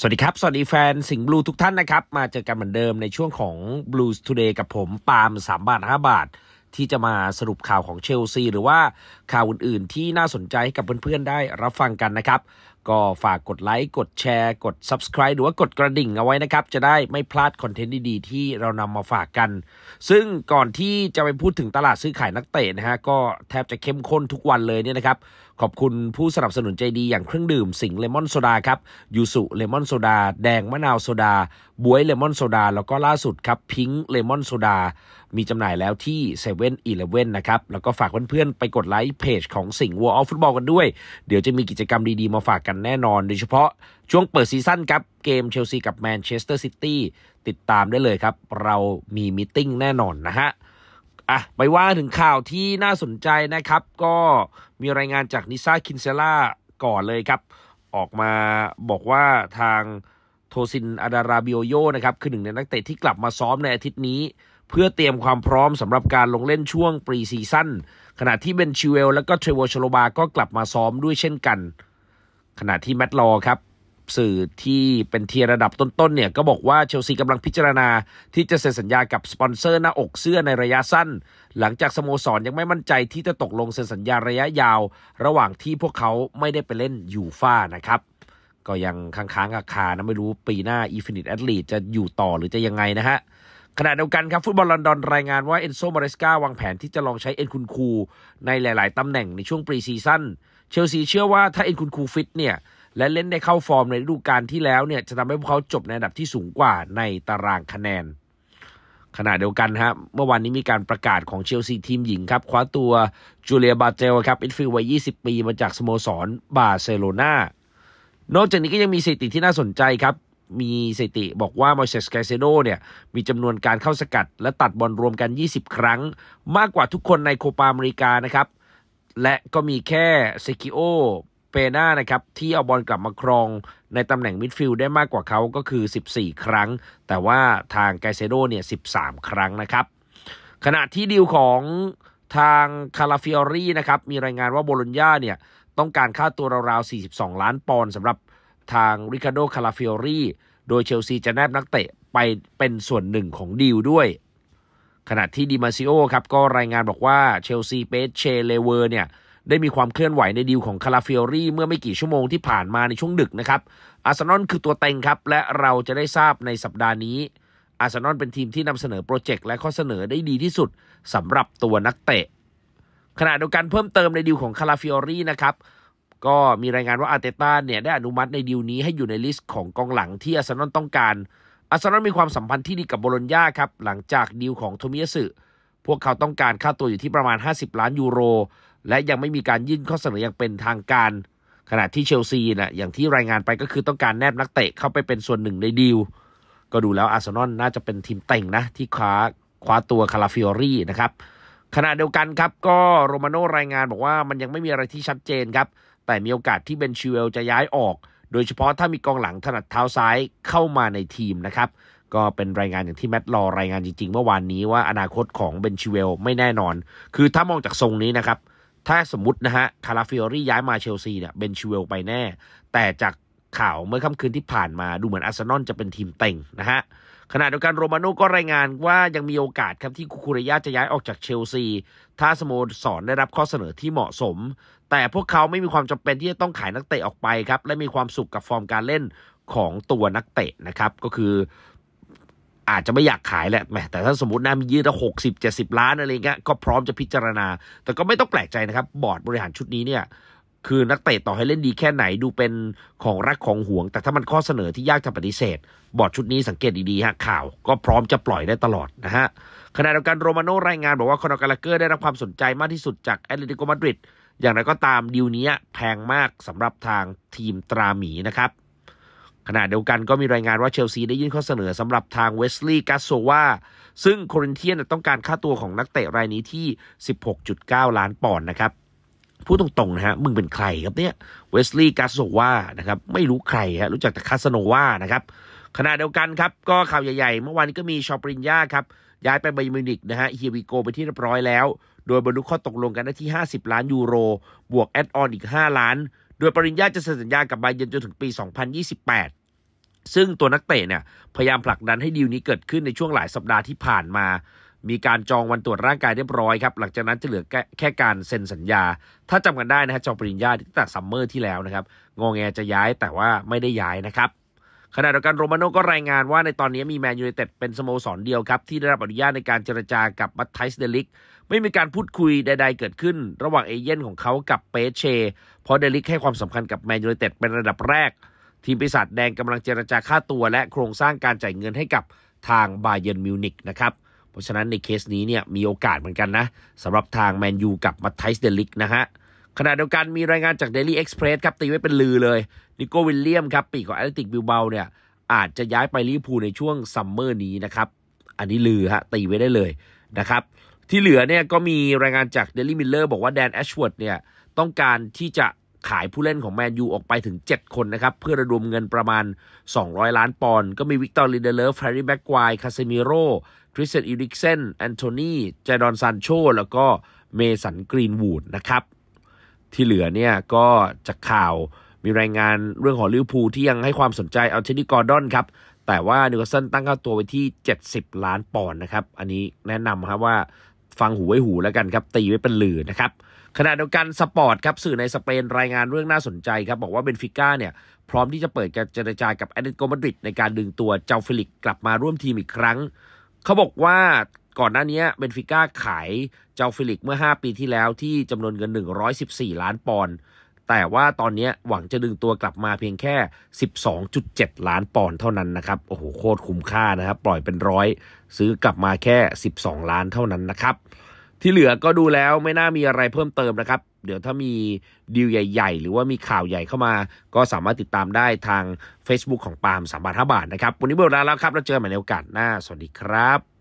สวัสดีครับ สวัสดีแฟนสิงห์บลูทุกท่านนะครับ มาเจอกันเหมือนเดิมในช่วงของ Blues Today กับผม ปาล์มสามบาทห้าบาท ที่จะมาสรุปข่าวของเชลซี หรือว่าข่าวอื่น ๆ ที่น่าสนใจให้กับเพื่อน ๆ ได้รับฟังกันนะครับก็ฝากกดไลค์กดแชร์ กด Subscribe หรือว่ากดกระดิ่งเอาไว้นะครับ จะได้ไม่พลาดคอนเทนต์ดีๆ ที่เรานำมาฝากกัน ซึ่งก่อนที่จะไปพูดถึงตลาดซื้อขายนักเตะนะฮะก็แทบจะเข้มข้นทุกวันเลยเนี่ยนะครับ ขอบคุณผู้สนับสนุนใจดีอย่างเครื่องดื่มสิงเลมอนโซดาครับยูสุเลมอนโซดาแดงมะนาวโซดาบวยเลมอนโซดาแล้วก็ล่าสุดครับพิงค์เลมอนโซดามีจำหน่ายแล้วที่7 e เ e ่นอีเนะครับแล้วก็ฝากเพื่อนๆไปกดไลค์เพจของสิงห์วอลฟุตบอลกันด้วยเดี๋ยวจะมีกิจกรรมดีๆมาฝากกันันแน่นอน โดยเฉพาะช่วงเปิดซีซั่นครับเกมเชลซีกับแมนเชสเตอร์ซิตี้ติดตามได้เลยครับ เรามีมิติ้งแน่นอนนะฮะอ่ะไปว่าถึงข่าวที่น่าสนใจนะครับ ก็มีรายงานจากนิซ่าคินเซล่าก่อนเลยครับ ออกมาบอกว่าทางโทซินอาดาราบิโอโยนะครับ คือหนึ่งในนักเตะที่กลับมาซ้อมในอาทิตย์นี้ เพื่อเตรียมความพร้อมสำหรับการลงเล่นช่วงปรีซีซั่นขณะที่เบนชิเวล และก็เทรเวอร์ชโลบาก็กลับมาซ้อมด้วยเช่นกันขณะที่แมตต์ลอครับสื่อที่เป็นเทียระดับต้นๆเนี่ยก็บอกว่าเชลซีกำลังพิจารณาที่จะเซ็นสัญญากับสปอนเซอร์หน้าอกเสื้อในระยะสั้น หลังจากสโมสร ยังไม่มั่นใจที่จะตกลงเซ็นสัญญาระยะยาว ระหว่างที่พวกเขาไม่ได้ไปเล่นยูฟ่านะครับก็ยังค้างๆอาคานะ ไม่รู้ปีหน้าอีฟินิตแอตลีจะอยู่ต่อหรือจะยังไงนะฮะขณะเดียวกันครับฟุตบอลลอนดอนรายงานว่าเอนโซมาเรสกาวางแผนที่จะลองใช้เอ็นคุนคูในหลาย ๆตำแหน่งในช่วงปรีซีซั่นเชลซีเชื่อว่าถ้าเอ็นคุณคูฟิตเนี่ยและเล่นได้เข้าฟอร์มในฤดูกาลที่แล้วเนี่ยจะทำให้พวกเขาจบในอันดับที่สูงกว่าในตารางคะแนน ขณะเดียวกันครับเมื่อวานนี้มีการประกาศของเชลซีทีมหญิงครับคว้าตัวจูเลียบาเจลครับอินฟิวัย20 ปีมาจากสโมสรบาร์เซโลนานอกจากนี้ก็ยังมีสถิติที่น่าสนใจครับ มีสถิติบอกว่ามอเซสไกเซโดเนี่ยมีจำนวนการเข้าสกัด และตัดบอลรวมกัน 20 ครั้ง มากกว่าทุกคนในโคปาอเมริกานะครับและก็มีแค่เซกิโอเปน่านะครับ ที่เอาบอลกลับมาครองในตำแหน่งมิดฟิลด์ได้มากกว่าเขาก็คือ 14 ครั้ง แต่ว่าทางไกเซโด เนี่ย 13 ครั้งนะครับ ขณะที่ดีลของทางคาราฟิออรี่นะครับ มีรายงานว่าโบโลญญาเนี่ย ต้องการค่าตัวราวๆ 42 ล้านปอนด์สำหรับทางริคาร์โด คาราฟิออรี่โดยเชลซีจะแนบนักเตะ ไปเป็นส่วนหนึ่งของดีลด้วยขณะที่ดิมาซิโอครับก็รายงานบอกว่าเชลซีเปเชเลเวอร์เนี่ยได้มีความเคลื่อนไหวในดีลของคาราฟิโอรี่เมื่อไม่กี่ชั่วโมงที่ผ่านมาในช่วงดึกนะครับอาร์เซนอลคือตัวเต็งครับและเราจะได้ทราบในสัปดาห์นี้อาร์เซนอลเป็นทีมที่นำเสนอโปรเจกต์และข้อเสนอได้ดีที่สุดสำหรับตัวนักเตะขณะเดียวกันเพิ่มเติมในดีลของคาราฟิโอรี่นะครับก็มีรายงานว่าอาร์เตต้าเนี่ยได้อนุมัติในดีลนี้ให้อยู่ในลิสต์ของกองหลังที่อาร์เซนอลต้องการอาร์เซนอลมีความสัมพันธ์ที่ดีกับโบโลญญาครับ หลังจากดีลของโทมิยสึพวกเขาต้องการค่าตัวอยู่ที่ประมาณ 50 ล้านยูโร และยังไม่มีการยื่นข้อเสนออย่างเป็นทางการ ขณะที่เชลซีนะอย่างที่รายงานไปก็คือต้องการแนบนักเตะ เข้าไปเป็นส่วนหนึ่งในดีลก็ดูแล้วอาร์เซนอลน่าจะเป็นทีมเต่งนะ ที่คว้าคว้าตัวคาราฟิโอรี่นะครับขณะเดียวกันครับก็โรมาโนรายงานบอกว่ามันยังไม่มีอะไรที่ชัดเจนครับแต่มีโอกาสที่เบนชิเวลจะย้ายออกโดยเฉพาะถ้ามีกองหลังถนัดเท้าซ้ายเข้ามาในทีมนะครับก็เป็นรายงานอย่างที่แมตต์รอรายงานจริง ๆ เมื่อวานนี้ว่าอนาคตของเบนชิเวลไม่แน่นอน คือถ้ามองจากทรงนี้นะครับ ถ้าสมมตินะฮะคาราฟิโอรี่ย้ายมาเชลซีเนี่ยเบนชิเวลไปแน่ แต่จากข่าวเมื่อค่ำคืนที่ผ่านมาดูเหมือนอาร์เซนอลจะเป็นทีมเต็งนะฮะขณะเดียวกันโรมาโน่ก็รายงานว่ายังมีโอกาสครับที่คูคุระยะจะย้ายออกจากเชลซีถ้าสโมสรได้รับข้อเสนอที่เหมาะสมแต่พวกเขาไม่มีความจำเป็นที่จะต้องขายนักเตะออกไปครับและมีความสุขกับฟอร์มการเล่นของตัวนักเตะนะครับ ก็คืออาจจะไม่อยากขายแหละแมแต่ถ้าสมมตินะมียืดละหกสิบเจ็ดสิบล้านอะไรเงี้ยก็พร้อมจะพิจารณา แต่ก็ไม่ต้องแปลกใจนะครับ บอร์ดบริหารชุดนี้เนี่ยคือนักเตะต่อให้เล่นดีแค่ไหนดูเป็นของรักของห่วง แต่ถ้ามันข้อเสนอที่ยากจะปฏิเสธ บอร์ดชุดนี้สังเกตดีๆฮะข่าวก็พร้อมจะปล่อยได้ตลอดนะฮะขณะเดียวกันโรมาโนรายงาน บอกว่าคอนอกาลเกอร์ได้รับความสนใจมากที่สุดจากแอตเลติโกมาดริดอย่างไรก็ตามดีลนี้แพงมากสำหรับทางทีมตราหมีนะครับขณะเดียวกันก็มีรายงานว่าเชลซีได้ยื่นข้อเสนอสำหรับทางเวสลีย์กาโซวา ซึ่งโครินเทียนต้องการค่าตัวของนักเตะ รายนี้ที่ 16.9 ล้านปอนด์นะครับ พูดตรงๆนะฮะมึงเป็นใครครับเนี่ยเวสลีย์กาโซวานะครับไม่รู้ใครฮะรู้จักแต่คาสโนวานะครับขณะเดียวกันครับก็ข่าวใหญ่ๆ เมื่อวานนี้ก็มีชอปรินยาครับย้ายไปบยมิวนิกนะฮะเฮียวิโกไปที่เรียบร้อยแล้ว โดยบรรลุข้อตกลงกันได้ที่ 50 ล้าน ยูโร บวกแอดออนอีก 5 ล้าน โดยปริญญาจะเซ็นสัญญากับไบเยนจนถึงปี 2028 ซึ่งตัวนักเตะเนี่ยพยายามผลักดันให้ดีลนี้เกิดขึ้นในช่วงหลายสัปดาห์ที่ผ่านมา มีการจองวันตรวจร่างกายเรียบร้อยครับหลังจากนั้นจะเหลือแค่การเซ็นสัญญา ถ้าจำกันได้นะฮะจองปริญญาตั้งแต่ซัมเมอร์ที่แล้วนะครับงองแงจะย้ายแต่ว่าไม่ได้ย้ายนะครับขณะเดียวกันโรมาโน่ก็รายงานว่าในตอนนี้มีแมนยูไนเต็ดเป็นสโมสรเดียวครับ ที่ได้รับอนุญาตในการเจรจากับมัตไทส์เดลิกไม่มีการพูดคุยใด ๆ เกิดขึ้น ระหว่างเอเย่นของเขากับเปเชเพราะเดลิกให้ความสำคัญกับแมนยูไนเต็ดเป็นระดับแรกทีมปีศาจแดงกำลังเจรจาค่าตัวและโครงสร้างการจ่ายเงินให้กับทางบาเยนมิวนิกนะครับเพราะฉะนั้นในเคสนี้เนี่ยมีโอกาสเหมือนกันนะสำหรับทางแมนยูกับมัตไทส์เดลิกนะฮะขณะเดียวกันมีรายงานจาก Daily Express ครับตีไว้เป็นลือเลย นิโกวิลเลียมครับ ปีกของแอตเลติกบิลเบาเนี่ยอาจจะย้ายไปลิเวอร์พูลในช่วงซัมเมอร์นี้นะครับ อันนี้ลือฮะตีไว้ได้เลยนะครับ ที่เหลือเนี่ยก็มีรายงานจากเดลี่มิลเลอร์บอกว่าแดนแอชวอร์ดเนี่ยต้องการที่จะขายผู้เล่นของแมนยูออกไปถึง 7 คนนะครับ เพื่อระดมเงินประมาณ 200 ล้านปอนด์ก็มีวิกตอร์ลินเดเลอร์แฟร์รี่แบ็กควายคาเซมิโร่คริสเซนอิริกเซนแอนโทนีเจดอนซานโชแล้วก็เมสันกรีนวูดนะครับที่เหลือเนี่ยก็จากข่าวมีรายงานเรื่องของลิเวอร์พูลที่ยังให้ความสนใจเอาเชนนี่กอร์ดอนครับแต่ว่านิวคาสเซิลตั้งค่าตัวไว้ที่ 70 ล้านปอนด์นะครับอันนี้แนะนำครับว่าฟังหูไว้หูแล้วกันครับตีไว้เป็นหลือนะครับขณะเดียวกันสปอร์ตครับสื่อในสเปนรายงานเรื่องน่าสนใจครับบอกว่าเบนฟิก้าเนี่ย พร้อมที่จะเปิดการเจรจากับแอตเลติโกมาดริดในการดึงตัวเจ้าฟิลิก กลับมาร่วมทีมอีกครั้งเขาบอกว่าก่อนหน้านี้เบนฟิก้าขายเจ้าฟิลิกเมื่อ 5 ปีที่แล้วที่จำนวนเงิน 114 ล้านปอนด์แต่ว่าตอนนี้หวังจะดึงตัวกลับมาเพียงแค่ 12.7 ล้านปอนด์เท่านั้นนะครับ โอ้โห โคตรคุ้มค่านะครับ ปล่อยเป็นร้อยซื้อกลับมาแค่ 12 ล้านเท่านั้นนะครับ ที่เหลือก็ดูแล้วไม่น่ามีอะไรเพิ่มเติมนะครับ เดี๋ยวถ้ามีดีลใหญ่ ๆ หรือว่ามีข่าวใหญ่เข้ามา ก็สามารถติดตามได้ทาง Facebook ของปาล์มสามบาทห้าบาทนะครับวันนี้หมดเวลาแล้วครับแล้วเจอกันใหม่ในโอกาสหน้าสวัสดีครับ